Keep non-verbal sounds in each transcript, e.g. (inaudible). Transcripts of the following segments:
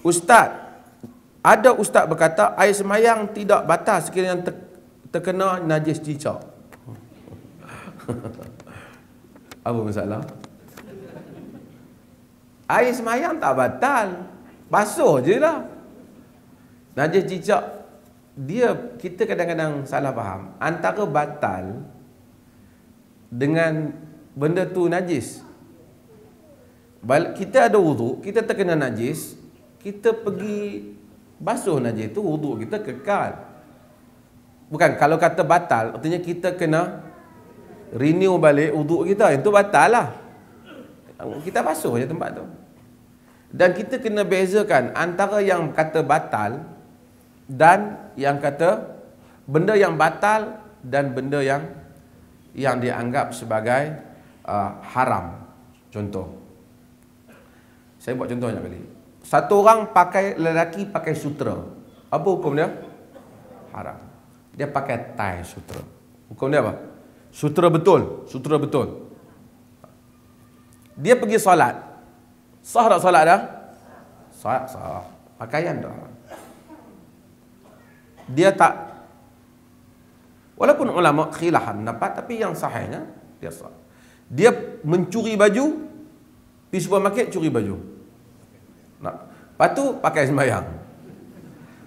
Ustaz Ada ustaz berkata Air semayang tidak batas Sekiranya terkena najis cicak (laughs) Apa masalah? Air semayang tak batal Basuh je lah Najis cicak dia kita kadang-kadang salah faham antara batal dengan benda tu najis kita ada wuduk kita terkena najis kita pergi basuh najis tu wuduk kita kekal. Bukan kalau kata batal, artinya kita kena renew balik wuduk kita. Itu batal lah. Kita basuh je tempat tu. Dan kita kena bezakan antara yang kata batal dan yang kata benda yang batal dan benda yang yang dianggap sebagai uh, haram. Contoh. Saya buat contoh kali satu orang pakai lelaki pakai sutra. Apa hukum dia? Haram. Dia pakai tie sutra. Hukum dia apa? Sutra betul, sutra betul. Dia pergi solat. Sah tak solat dah? Sah, sah. Pakaian dah. Dia tak Walaupun ulama khilaf pendapat tapi yang sahihnya dia sah. Dia mencuri baju di supermarket curi baju. Nak. Lepas tu pakai sembahyang.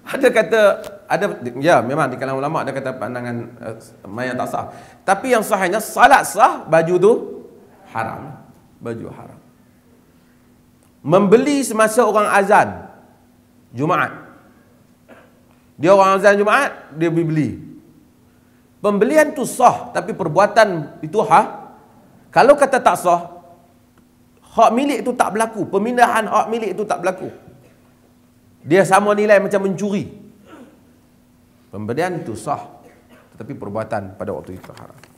Ada kata ada ya memang di kalangan ulama ada kata pandangan uh, eh, mayat tak sah. Tapi yang sahnya salat sah baju tu haram. Baju haram. Membeli semasa orang azan Jumaat. Dia orang azan Jumaat dia pergi beli. Pembelian tu sah tapi perbuatan itu ha. Kalau kata tak sah hak milik tu tak berlaku. Pemindahan hak milik tu tak berlaku. Dia sama nilai macam mencuri. Pemberian itu sah. Tetapi perbuatan pada waktu itu haram.